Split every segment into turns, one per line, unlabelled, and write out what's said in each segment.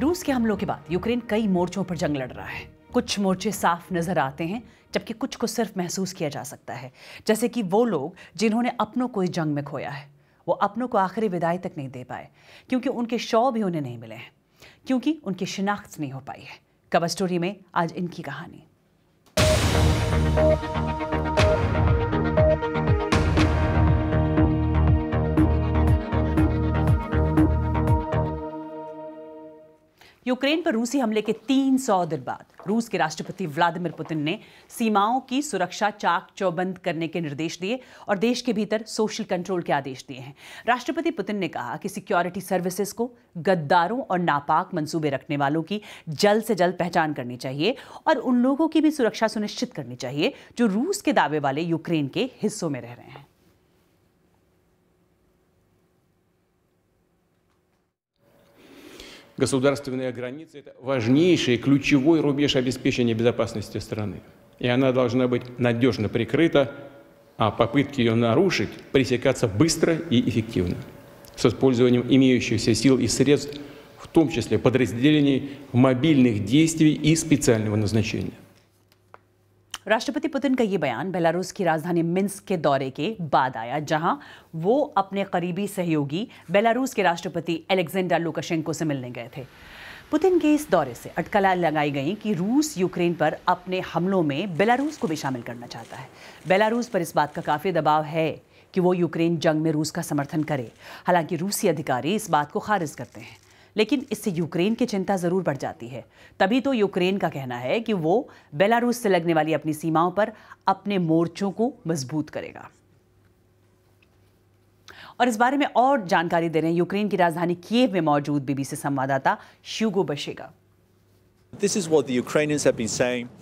रूस के हमलों के बाद यूक्रेन कई मोर्चों पर जंग लड़ रहा है कुछ मोर्चे साफ नजर आते हैं जबकि कुछ को सिर्फ महसूस किया जा सकता है जैसे कि वो लोग जिन्होंने अपनों को इस जंग में खोया है वो अपनों को आखिरी विदाई तक नहीं दे पाए क्योंकि उनके शव भी उन्हें नहीं मिले हैं क्योंकि उनकी शिनाख्त नहीं हो पाई है कवर स्टोरी में आज इनकी कहानी यूक्रेन पर रूसी हमले के 300 दिन बाद रूस के राष्ट्रपति व्लादिमीर पुतिन ने सीमाओं की सुरक्षा चाक चौबंद करने के निर्देश दिए और देश के भीतर सोशल कंट्रोल के आदेश दिए हैं राष्ट्रपति पुतिन ने कहा कि सिक्योरिटी सर्विसेज को गद्दारों और नापाक मंसूबे रखने वालों की जल्द से जल्द पहचान करनी चाहिए और उन लोगों की भी सुरक्षा सुनिश्चित करनी चाहिए जो रूस के दावे वाले यूक्रेन के हिस्सों में रह रहे हैं
государственная граница – это важнейший, ключевой рубеж обеспечения безопасности страны. И она должна быть надежно прикрыта, а попытки ее нарушить пресекаться быстро и эффективно с использованием имеющихся сил и средств, в том числе подразделений мобильных действий и специального назначения.
राष्ट्रपति पुतिन का ये बयान बेलारूस की राजधानी मिन्स के दौरे के बाद आया जहां वो अपने करीबी सहयोगी बेलारूस के राष्ट्रपति एलेक्जेंडर लुकाशेंको से मिलने गए थे पुतिन के इस दौरे से अटकला लगाई गई कि रूस यूक्रेन पर अपने हमलों में बेलारूस को भी शामिल करना चाहता है बेलारूस पर इस बात का काफ़ी दबाव है कि वो यूक्रेन जंग में रूस का समर्थन करे हालांकि रूसी अधिकारी इस बात को खारिज करते हैं लेकिन इससे यूक्रेन की चिंता ज़रूर बढ़ जाती है तभी तो यूक्रेन का कहना है कि वो बेलारूस से लगने वाली अपनी सीमाओं पर अपने मोर्चों को मजबूत करेगा और इस बारे में और जानकारी दे रहे हैं यूक्रेन की राजधानी कीव में मौजूद बीबीसी संवाददाता श्यूगो बशेगा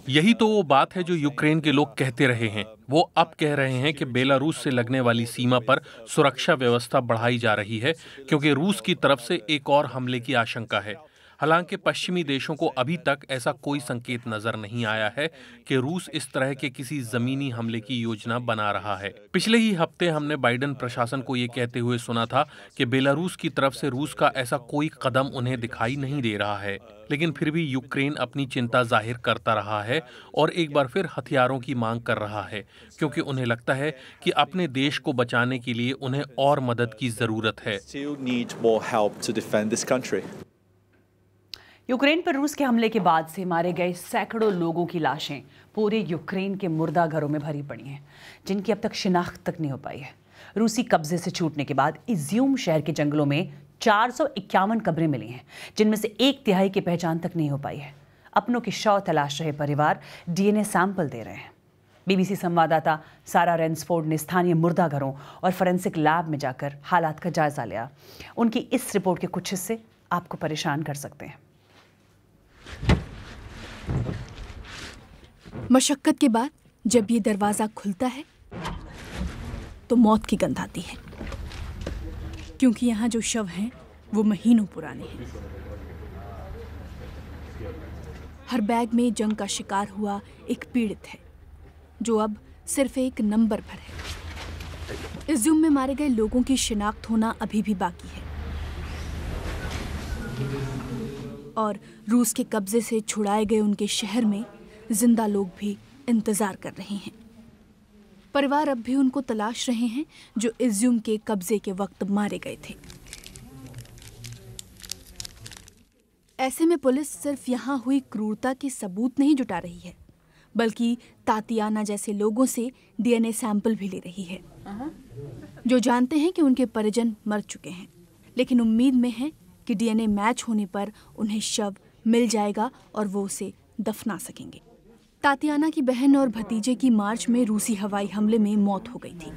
यही तो वो बात है जो
यूक्रेन के लोग कहते रहे हैं वो अब कह रहे हैं कि बेलारूस से लगने वाली सीमा पर सुरक्षा व्यवस्था बढ़ाई जा रही है क्योंकि रूस की तरफ से एक और हमले की आशंका है हालांकि पश्चिमी देशों को अभी तक ऐसा कोई संकेत नजर नहीं आया है कि रूस इस तरह के किसी जमीनी हमले की योजना बना रहा है पिछले ही हफ्ते हमने बाइडन प्रशासन को ये कहते हुए सुना था कि बेलारूस की तरफ से रूस का ऐसा कोई कदम उन्हें दिखाई नहीं दे रहा है लेकिन फिर भी यूक्रेन अपनी चिंता जाहिर करता रहा है और एक बार फिर हथियारों की मांग कर रहा है क्योंकि उन्हें लगता है कि अपने देश को बचाने के लिए उन्हें
और मदद की जरूरत है यूक्रेन पर रूस के हमले के बाद से मारे गए सैकड़ों लोगों की लाशें पूरे यूक्रेन के मुर्दा घरों में भरी पड़ी हैं जिनकी अब तक शिनाख्त तक नहीं हो पाई है रूसी कब्जे से छूटने के बाद इज्यूम शहर के जंगलों में चार कब्रें मिली हैं जिनमें से एक तिहाई की पहचान तक नहीं हो पाई है अपनों के शव तलाश रहे परिवार डीएनए सैंपल दे रहे हैं बीबीसी संवाददाता सारा रेंसफोर्ड ने स्थानीय मुर्दा घरों और फोरेंसिक लैब में जाकर हालात का जायजा लिया उनकी इस रिपोर्ट के कुछ हिस्से आपको परेशान कर सकते हैं मशक्कत
के बाद जब ये दरवाज़ा खुलता है तो मौत की गंध आती है क्योंकि यहाँ जो शव हैं वो महीनों पुराने हैं हर बैग में जंग का शिकार हुआ एक पीड़ित है जो अब सिर्फ एक नंबर पर है इस जुम में मारे गए लोगों की शिनाख्त होना अभी भी बाकी है और रूस के कब्जे से छुड़ाए गए उनके शहर में जिंदा लोग भी इंतजार कर रहे हैं परिवार अब भी उनको तलाश रहे हैं जो इज्यूम के कब्जे के वक्त मारे गए थे ऐसे में पुलिस सिर्फ यहाँ हुई क्रूरता के सबूत नहीं जुटा रही है बल्कि तातियाना जैसे लोगों से डीएनए सैंपल भी ले रही है जो जानते हैं कि उनके परिजन मर चुके हैं लेकिन उम्मीद में है कि डीएनए मैच होने पर उन्हें शव मिल जाएगा और वो उसे दफना सकेंगे तातियाना की बहन और भतीजे की मार्च में रूसी हवाई हमले में मौत हो गई थी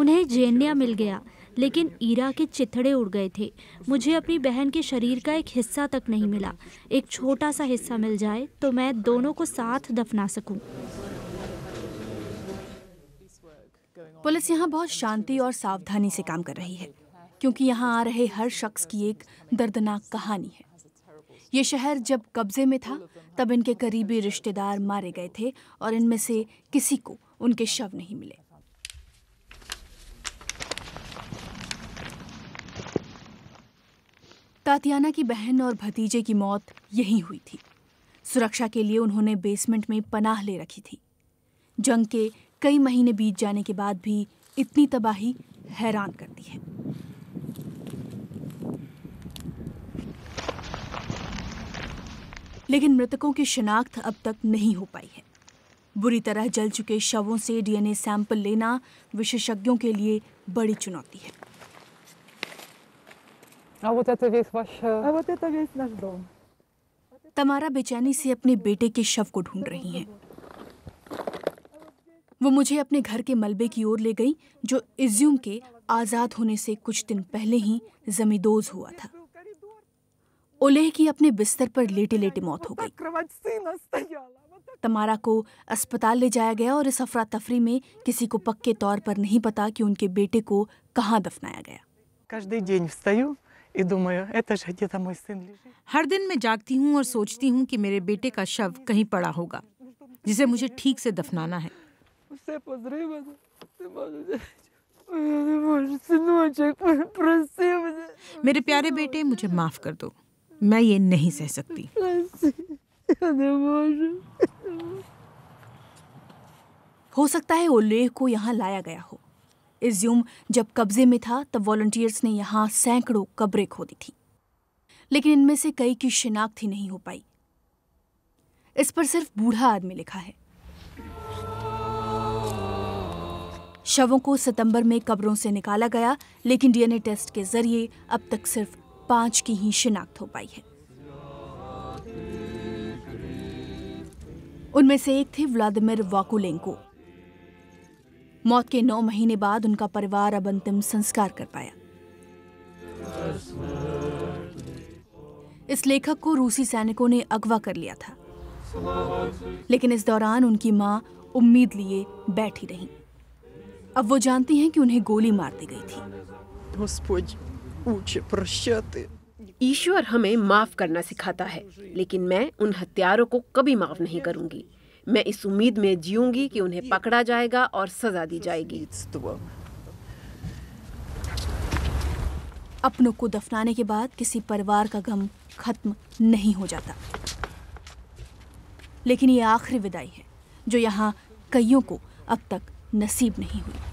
उन्हें जेनिया मिल गया लेकिन ईरा के चिथड़े उड़ गए थे मुझे अपनी बहन के शरीर का एक हिस्सा तक नहीं मिला एक छोटा सा हिस्सा मिल जाए तो मैं दोनों को साथ दफना सकूं। पुलिस यहाँ बहुत शांति और सावधानी से काम कर रही है क्योंकि यहाँ आ रहे हर शख्स की एक दर्दनाक कहानी है ये शहर जब कब्जे में था तब इनके करीबी रिश्तेदार मारे गए थे और इनमें से किसी को उनके शव नहीं मिले तातियाना की बहन और भतीजे की मौत यहीं हुई थी सुरक्षा के लिए उन्होंने बेसमेंट में पनाह ले रखी थी जंग के कई महीने बीत जाने के बाद भी इतनी तबाही हैरान करती है लेकिन मृतकों की शिनाख्त अब तक नहीं हो पाई है बुरी तरह जल चुके शवों से डीएनए सैंपल लेना विशेषज्ञों के लिए बड़ी चुनौती है э, तमारा बेचैनी से अपने बेटे के शव को ढूंढ रही हैं। वो मुझे अपने घर के मलबे की ओर ले गई जो इज्यूम के आज़ाद होने से कुछ दिन पहले ही जमींदोज हुआ था ओलेह की अपने बिस्तर पर लेटे लेटे मौत हो गई तमारा को अस्पताल ले जाया गया और इस अफरा तफरी में किसी को पक्के तौर पर नहीं पता कि उनके बेटे को कहाँ दफनाया गया हर दिन मैं जागती हूँ और सोचती हूँ कि मेरे बेटे का शव कहीं पड़ा होगा जिसे मुझे ठीक से दफनाना है मेरे प्यारे बेटे मुझे माफ कर दो मैं ये नहीं सह सकती हो सकता है ओलेह को यहाँ लाया गया हो इज्यूम जब कब्जे में था तब वॉलंटियर्स ने यहाँ सैकड़ों कब्रें खोदी थी लेकिन इनमें से कई की शिनाख्त ही नहीं हो पाई इस पर सिर्फ बूढ़ा आदमी लिखा है शवों को सितंबर में कब्रों से निकाला गया लेकिन डीएनए टेस्ट के जरिए अब तक सिर्फ पांच की ही शिनाख्त हो पाई है उनमें से एक थे व्लादिमिर वाकुलेंको मौत के नौ महीने बाद उनका परिवार अब अंतिम संस्कार कर पाया इस लेखक को रूसी सैनिकों ने अगवा कर लिया था लेकिन इस दौरान उनकी मां उम्मीद लिए बैठी रही अब वो जानती हैं कि उन्हें गोली मार दी
गई थी
ईश्वर हमें माफ करना सिखाता है लेकिन मैं उन हत्यारों को कभी माफ नहीं करूंगी मैं इस उम्मीद में जीऊंगी कि उन्हें पकड़ा जाएगा और सजा दी जाएगी अपनों को दफनाने के बाद किसी परिवार का गम खत्म नहीं हो जाता लेकिन ये आखिरी विदाई है जो यहाँ कईयों को अब तक नसीब नहीं हुई